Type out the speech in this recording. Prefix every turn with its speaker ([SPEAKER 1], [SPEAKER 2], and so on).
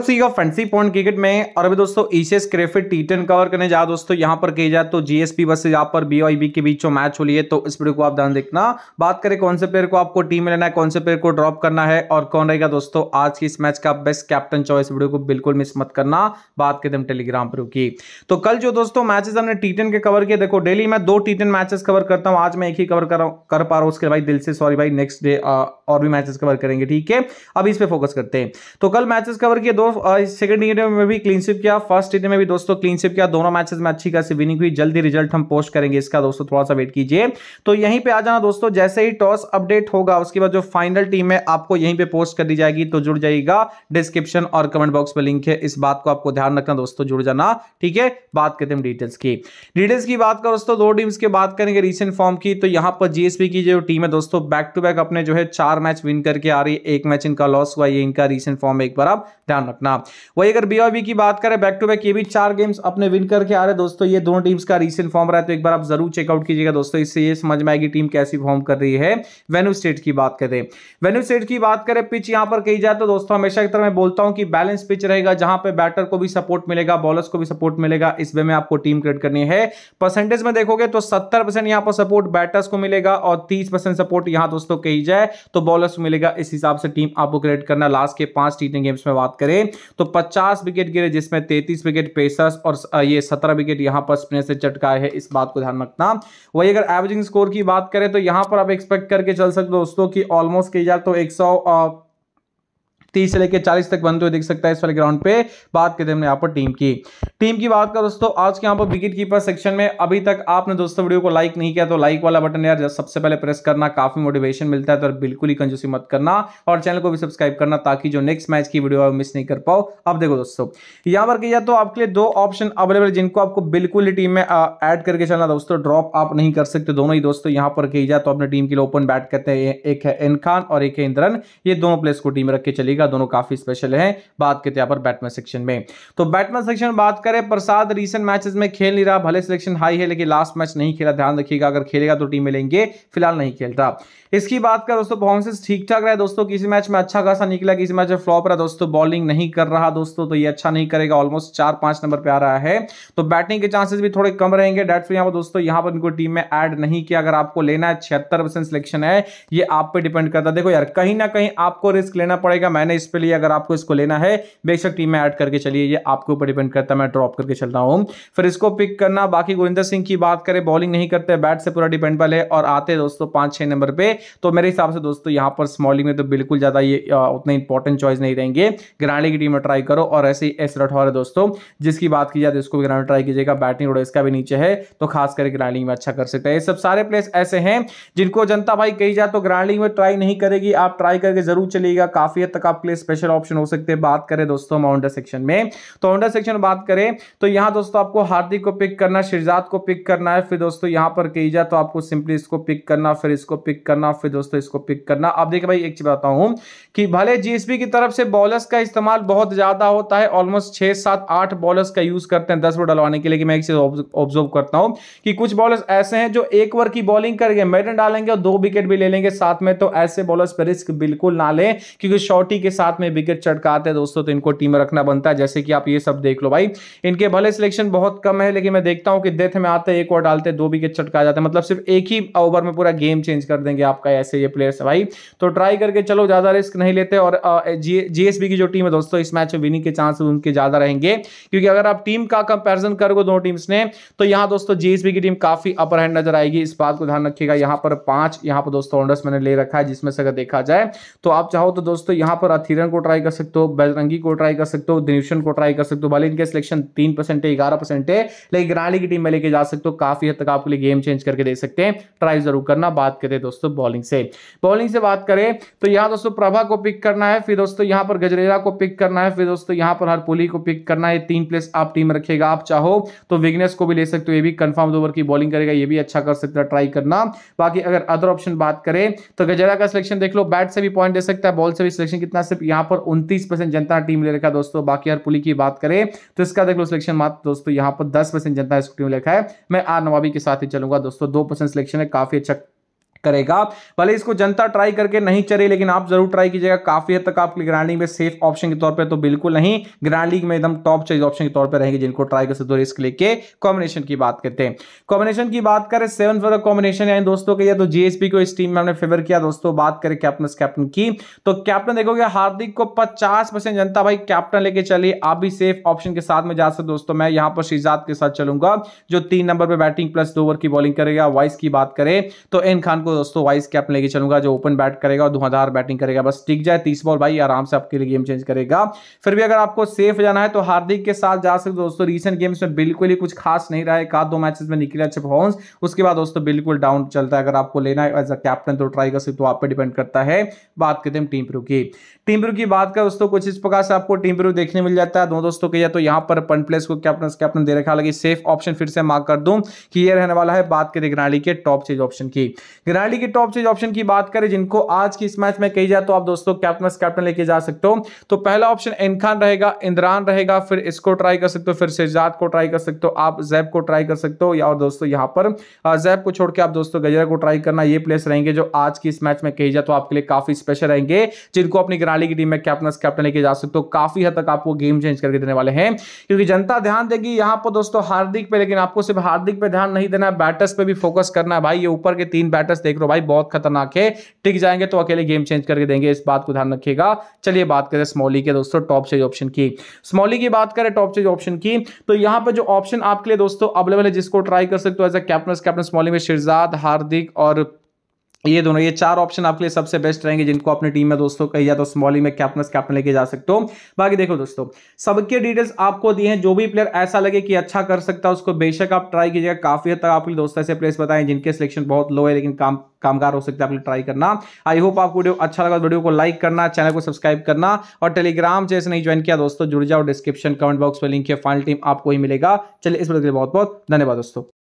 [SPEAKER 1] सीख point cricket में और अभी दोस्तों एशियस क्रेफिट टी टेन कवर करने जा दोस्तों यहाँ पर कही जाए तो जीएसपी बस यहाँ पर बीओईबी के बीच मैच हो लिए तो इस वीडियो को आप ध्यान देखना बात करें कौन से प्लेयर को आपको टीम में लेना है कौन से प्लेयर को ड्रॉप करना है और कौन रहेगा दोस्तों आज की इस मैच का बेस्ट कैप्टन चॉइस वीडियो को बिल्कुल मिस मत करना बात करते हम टेलीग्राम पर की तो कल जो दोस्तों मैचेस हमने टी के कवर किए देखो डेली मैं दो टी मैचेस कवर करता हूँ आज मैं एक ही कवर कर पा रहा हूँ उसके भाई दिल से सॉरी भाई नेक्स्ट डे और भी मैचेस कवर करेंगे ठीक है अब इस पर फोकस करते हैं तो कल मैचेस कवर किए दोस्तों सेकंड इनिंग में भी क्लीन स्विप किया फर्स्ट इनिंग में भी दोस्तों क्लीन स्विप किया दोनों मैचेस में अच्छी खासी विनिंग हुई जल्दी रिजल्ट हम पोस्ट करेंगे इसका दोस्तों थोड़ा सा वेट कीजिए तो यहीं पे आ जाना दोस्तों जैसे ही टॉस अपडेट होगा उसके बाद जो फाइनल टीम है आपको यहीं पर पोस्ट कर दी जाएगी तो जुड़ जाएगा डिस्क्रिप्शन और कमेंट बॉक्स में लिंक है इस बात को आपको ध्यान रखना दोस्तों जुड़ जाना ठीक है बात करते हैं डिटेल्स की डिटेल्स की बात करो दोस्तों दो टीम्स की बात करेंगे रिसेंट फॉर्म की तो यहाँ पर जीएसपी की जो टीम है दोस्तों बैक टू बैक अपने जो है चार मैच विन करके आ रही है एक मैच इनका लॉस हुआ ये इनका रिसेंट फॉर्म एक बार आप ध्यान रखना वही अगर बीओबी की बात करें बैक टू बैक ये भी चार गेम्स अपने विन करके आ रहे दोस्तों ये दोनों टीम्स का रिसेंट फॉर्म रहा है तो एक बार आप जरूर चेकआउट कीजिएगा दोस्तों इससे ये समझ में आएगी टीम कैसी फॉर्म कर रही है वेन्यू स्टेट की बात करें वेन्यू स्टेट की बात करें पिच यहाँ पर कही जाए तो दोस्तों हमेशा की तरह मैं बोलता हूँ कि बैलेंस पिच रहेगा जहां पे बैटर को भी सपोर्ट मिलेगा बॉलर्स को भी सपोर्ट मिलेगा इस वे में आपको टीम क्रिएट करनी है परसेंटेज में देखोगे तो सत्तर परसेंट पर सपोर्ट बैटर्स को मिलेगा और तीस सपोर्ट यहाँ दोस्तों कही जाए तो बॉलर्स मिलेगा इस हिसाब से टीम आपको क्रिएट करना लास्ट के पांच टी गेम्स में बात करें करें तो 50 विकेट गिरे जिसमें 33 विकेट पेसर्स और ये 17 विकेट यहां पर स्पिनर से चटकाए हैं इस बात को ध्यान रखना वही अगर एवरेजिंग स्कोर की बात करें तो यहां पर आप एक्सपेक्ट करके चल सकते दोस्तों की ऑलमोस्ट कही जाए तो एक सौ तीस से लेकर चालीस तक बनते हुए देख सकता है इस वाले ग्राउंड पे बात करते हैं हमने यहाँ पर टीम की टीम की बात करो दोस्तों आज के यहाँ पर विकेट कीपर सेक्शन में अभी तक आपने दोस्तों वीडियो को लाइक नहीं किया तो लाइक वाला बटन यार सबसे पहले प्रेस करना काफी मोटिवेशन मिलता है तो बिल्कुल ही कंजूसी मत करना और चैनल को भी सब्सक्राइब करना ताकि जो नेक्स्ट मैच की वीडियो मिस नहीं कर पाओ अब देखो दोस्तों यहाँ पर किया तो आपके लिए दो ऑप्शन अवेलेबल जिनको आपको बिल्कुल ही टीम में एड करके चलना दोस्तों ड्रॉप आप नहीं कर सकते दोनों ही दोस्तों यहाँ पर जाए तो अपने टीम के लिए ओपन बैट करते हैं एक है इन खान और एक है इंद्रन ये दोनों प्लेस को टीम रख के चलेगा दोनों काफी स्पेशल है बात करते हैं यहाँ पर बैटमैन सेक्शन में तो बैटमैन सेक्शन बात कर करें प्रसाद रिसेंट मैचेस में खेल नहीं रहा भले सिलेक्शन हाई है लेकिन लास्ट मैच नहीं खेला ध्यान रखिएगा अगर खेलेगा तो टीम में लेंगे फिलहाल नहीं खेलता इसकी बात कर दोस्तों परफॉर्मेंस ठीक ठाक रहा दोस्तों किसी मैच में अच्छा खासा निकला किसी मैच में फ्लॉप रहा दोस्तों बॉलिंग नहीं कर रहा दोस्तों तो ये अच्छा नहीं करेगा ऑलमोस्ट चार पांच नंबर पर आ रहा है तो बैटिंग के चांसेस भी थोड़े कम रहेंगे डेट यहाँ पर दोस्तों यहाँ पर इनको टीम में एड नहीं किया अगर आपको लेना है छिहत्तर सिलेक्शन है ये आप पर डिपेंड करता है देखो यार कहीं ना कहीं आपको रिस्क लेना पड़ेगा मैंने इस पर लिए अगर आपको इसको लेना है बेशक टीम में एड करके चलिए ये आपके ऊपर डिपेंड करता है मैं ड्रॉप करके चल रहा हूँ फिर इसको पिक करना बाकी गुरिंदर सिंह की बात करें बॉलिंग नहीं करते बैट से पूरा डिपेंडेबल है और आते दोस्तों पांच छह नंबर पर तो मेरे हिसाब से दोस्तों यहां पर स्मॉलिंग में तो बिल्कुल ज़्यादा ये उतना इंपॉर्टेंट चॉइस नहीं रहेंगे ग्रांडी की टीम में ट्राई करो और ऐसे ही एस राठौर है दोस्तों जिसकी बात की जाए उसको तो इसको भी ग्राउंड ट्राई कीजिएगा बैटिंग रोड इसका भी नीचे है तो खास करके ग्रांडिंग में अच्छा कर सकते हैं ये सब सारे प्लेस ऐसे हैं जिनको जनता भाई कही जाए तो ग्रांडिंग में ट्राई नहीं करेगी आप ट्राई करके जरूर चलेगा काफी हद तक आपके लिए स्पेशल ऑप्शन हो सकते हैं बात करें दोस्तों हम सेक्शन में तो ऑन्डर सेक्शन बात करें तो यहाँ दोस्तों आपको हार्दिक को पिक करना शिरजात को पिक करना है फिर दोस्तों यहाँ पर कही जाए तो आपको सिंपली इसको पिक करना फिर इसको पिक करना फिर दोस्तों इसको पिक करना अब देखिए भाई एक चीज बताता हूँ कि भले जीएसबी की तरफ से बॉलर्स का इस्तेमाल बहुत ज्यादा होता है ऑलमोस्ट छह सात आठ बॉलर्स का यूज करते हैं दस ओवर डलवाने के लिए कि मैं एक चीज ऑब्जर्व करता हूँ कि कुछ बॉलर्स ऐसे हैं जो एक ओवर की बॉलिंग करके मैडन डालेंगे और दो विकेट भी ले लेंगे साथ में तो ऐसे बॉलर्स पर रिस्क बिल्कुल ना लें क्योंकि शॉर्टी के साथ में विकेट चटकाते हैं दोस्तों तो इनको टीम रखना बनता है जैसे कि आप ये सब देख लो भाई इनके भले सिलेक्शन बहुत कम है लेकिन मैं देखता हूँ कि डेथ में आते एक और डालते दो विकेट छटका जाते मतलब सिर्फ एक ही ओवर में पूरा गेम चेंज कर देंगे आपका ऐसे ये प्लेयर्स भाई तो ट्राई करके चलो ज़्यादा रिस्क नहीं लेते और जीएसबी की जो टीम है दोस्तों इस मैच में विनिंग के चांस उनके ज़्यादा रहेंगे क्योंकि अगर आप टीम का कंपेरिजन करोगे दोनों टीम्स ने तो यहाँ दोस्तों जीएसबी की टीम काफ़ी अपर हैंड नजर आएगी इस बात को ध्यान रखिएगा यहाँ पर पाँच यहाँ पर दोस्तों ऑनर्स मैंने ले रखा है जिसमें से अगर देखा जाए तो आप चाहो तो दोस्तों यहाँ पर अथीरन को ट्राई कर सकते हो बैजरंगी को ट्राई कर सकते हो दिनिशन को ट्राई कर सकते हो भले इनके सिलेक्शन परसेंट तीन परसेंट है ग्यारह परसेंट है लेकिन रानी की टीम में लेके जा सकते हो काफी हद तक आपके लिए गेम चेंज करके दे सकते हैं ट्राई जरूर करना बात करें दोस्तों बॉलिंग से बॉलिंग से बात करें तो यहाँ दोस्तों प्रभा को पिक करना है फिर दोस्तों यहाँ पर गजरेरा को पिक करना है फिर दोस्तों यहाँ पर हरपुली को पिक करना है तीन प्लेस आप टीम रखेगा आप चाहो तो विग्नेस को भी ले सकते हो ये भी कन्फर्म ओवर की बॉलिंग करेगा ये भी अच्छा कर सकता है ट्राई करना बाकी अगर अदर ऑप्शन बात करें तो गजरा का सिलेक्शन देख लो बैट से भी पॉइंट दे सकता है बॉल से भी सिलेक्शन कितना सिर्फ यहाँ पर उनतीस जनता टीम ले रखा दोस्तों बाकी हरपुली की बात करें तो इसका ज्यादा क्लोज सिलेक्शन मात्र दोस्तों यहाँ पर दस परसेंट जनता स्कूटी में लिखा है मैं आर नवाबी के साथ ही चलूंगा दोस्तों दो परसेंट सिलेक्शन है काफी अच्छा करेगा भले इसको जनता ट्राई करके नहीं चले लेकिन आप जरूर ट्राई कीजिएगा काफी हद तक आप ग्रैंड लीग में सेफ ऑप्शन के तौर पर तो बिल्कुल नहीं ग्रैंड लीग में एकदम टॉप चाइज ऑप्शन के तौर पर रहेंगे जिनको ट्राई कर सकते हो रिस्क लेके कॉम्बिनेशन की बात करते हैं कॉम्बिनेशन की बात करें सेवन फॉर कॉम्बिनेशन यानी दोस्तों के या तो जीएसपी को इस टीम में हमने फेवर किया दोस्तों बात करें कैप्टन कैप्टन की तो कैप्टन देखोगे हार्दिक को पचास परसेंट जनता भाई कैप्टन लेके चलिए आप भी सेफ ऑप्शन के साथ में जा सकते दोस्तों मैं यहां पर शिजात के साथ चलूंगा जो तीन नंबर पर बैटिंग प्लस दो ओवर की बॉलिंग करेगा वाइस की बात करें तो इन खान को आपको दोस्तों वाइस कैप्टन लेके चलूंगा जो ओपन बैट करेगा और धुआंधार बैटिंग करेगा बस टिक जाए तीस बॉल भाई आराम से आपके लिए गेम चेंज करेगा फिर भी अगर आपको सेफ जाना है तो हार्दिक के साथ जा सकते दोस्तों रिसेंट गेम्स में बिल्कुल ही कुछ खास नहीं रहा है एक दो मैचेस में निकले अच्छे परफॉर्मेंस उसके बाद दोस्तों बिल्कुल डाउन चलता है अगर आपको लेना है एज अ कैप्टन तो ट्राई कर सकते तो आप पर डिपेंड करता है बात करते हैं टीम प्रू की टीम प्रू की बात कर दोस्तों कुछ इस प्रकार से आपको टीम प्रू देखने मिल जाता है दो दोस्तों के या तो यहाँ पर पन प्लेस को कैप्टन कैप्टन दे रखा हालांकि सेफ ऑप्शन फिर से मार्क कर दूं कि ये रहने वाला है बात करें ग्राणी के टॉप चीज ऑप्शन की प्रणाली की टॉप चीज ऑप्शन की बात करें जिनको आज की इस मैच में कही जाए तो आप दोस्तों कैप्टन कैप्टन लेके जा सकते हो तो पहला ऑप्शन इनखान रहेगा इंद्रान रहेगा फिर इसको ट्राई कर सकते हो फिर शेजाद को ट्राई कर सकते हो आप जैब को ट्राई कर सकते हो या और दोस्तों यहाँ पर जैब को छोड़ के आप दोस्तों गजरा को ट्राई करना ये प्लेस रहेंगे जो आज की इस मैच में कही जाए तो आपके लिए काफी स्पेशल रहेंगे जिनको अपनी गनाली की टीम में कैप्टन कैप्टन लेके जा सकते हो काफी हद तक आपको गेम चेंज करके देने वाले हैं क्योंकि जनता ध्यान देगी यहाँ पर दोस्तों हार्दिक पे लेकिन आपको सिर्फ हार्दिक पे ध्यान नहीं देना बैटर्स पर भी फोकस करना भाई ये ऊपर के तीन बैटर्स देख रहे हो भाई बहुत खतरनाक है टिक जाएंगे तो अकेले गेम चेंज करके देंगे इस बात को ध्यान रखिएगा चलिए बात करें स्मॉली के दोस्तों टॉप चेज ऑप्शन की स्मॉली की बात करें टॉप चेज ऑप्शन की तो यहाँ पर जो ऑप्शन आपके लिए दोस्तों अवेलेबल है जिसको ट्राई कर सकते हो एज ए कैप्टन कैप्टन स्मॉली में शिरजाद हार्दिक और ये दोनों ये चार ऑप्शन आपके लिए सबसे बेस्ट रहेंगे जिनको अपने टीम में दोस्तों कहीं या तो स्मॉली में कैप्टनस कैप्टन लेके जा सकते हो बाकी देखो दोस्तों सबके डिटेल्स आपको दिए हैं जो भी प्लेयर ऐसा लगे कि अच्छा कर सकता है उसको बेशक आप ट्राई कीजिएगा काफी हद तक आपके दोस्तों ऐसे प्लेयर्स बताएं जिनके सिलेक्शन बहुत लो है लेकिन काम कामगार हो सकता है आप ट्राई करना आई होप आपको वीडियो अच्छा लगा वीडियो को लाइक करना चैनल को सब्सक्राइब करना और टेलीग्राम जैसे नहीं ज्वाइन किया दोस्तों जुड़ जाओ डिस्क्रिप्शन कमेंट बॉक्स में लिंक है फाइनल टीम आपको ही मिलेगा चलिए इस वीडियो के लिए बहुत बहुत धन्यवाद दोस्तों